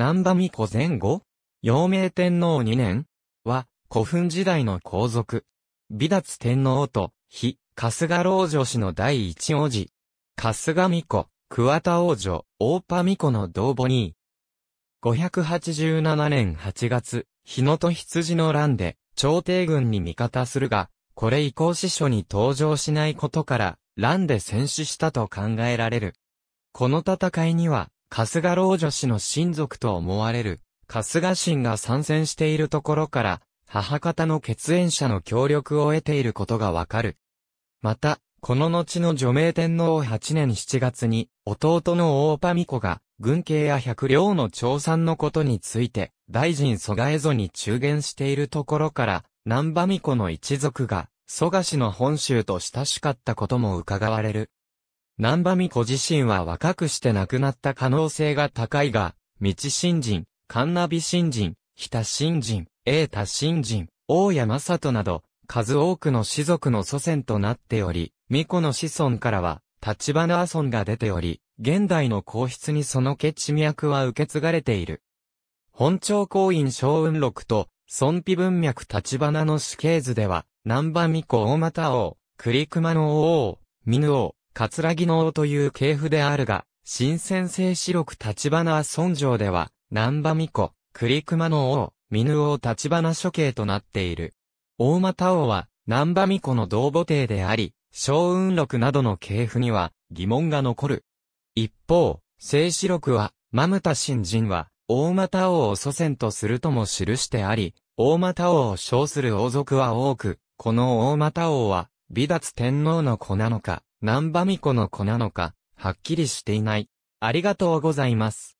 南波巫女前後陽明天皇二年は、古墳時代の皇族。美達天皇と、非、春日老女氏の第一王子。春日巫女、桑田王女、大波巫女の同母に、587年8月、日野と羊の乱で、朝廷軍に味方するが、これ以降司書に登場しないことから、乱で戦死したと考えられる。この戦いには、春日老女子の親族と思われる、春日神が参戦しているところから、母方の血縁者の協力を得ていることがわかる。また、この後の女名天皇8年7月に、弟の大パミ子が、軍警や百両の調産のことについて、大臣蘇我蝦夷に中言しているところから、南波美子の一族が、蘇我氏の本州と親しかったことも伺われる。南波美子自身は若くして亡くなった可能性が高いが、道新人、神奈美新人、北新人、栄太新人、大谷正人など、数多くの士族の祖先となっており、巫女の子孫からは、立花村孫が出ており、現代の皇室にその血脈は受け継がれている。本朝公院昭雲録と、孫妃文脈立花の死刑図では、南波巫女大又王、栗熊の王、美濃王、葛城王という系譜であるが、新鮮生四六立花村上では、南波巫女、栗熊の王、濃王立花処刑となっている。大又王は、南波巫女の同母帝であり、小雲録などの系譜には疑問が残る。一方、聖子録は、マムタ新人は、大又王を祖先とするとも記してあり、大又王を称する王族は多く、この大又王は、美達天皇の子なのか、南波美子の子なのか、はっきりしていない。ありがとうございます。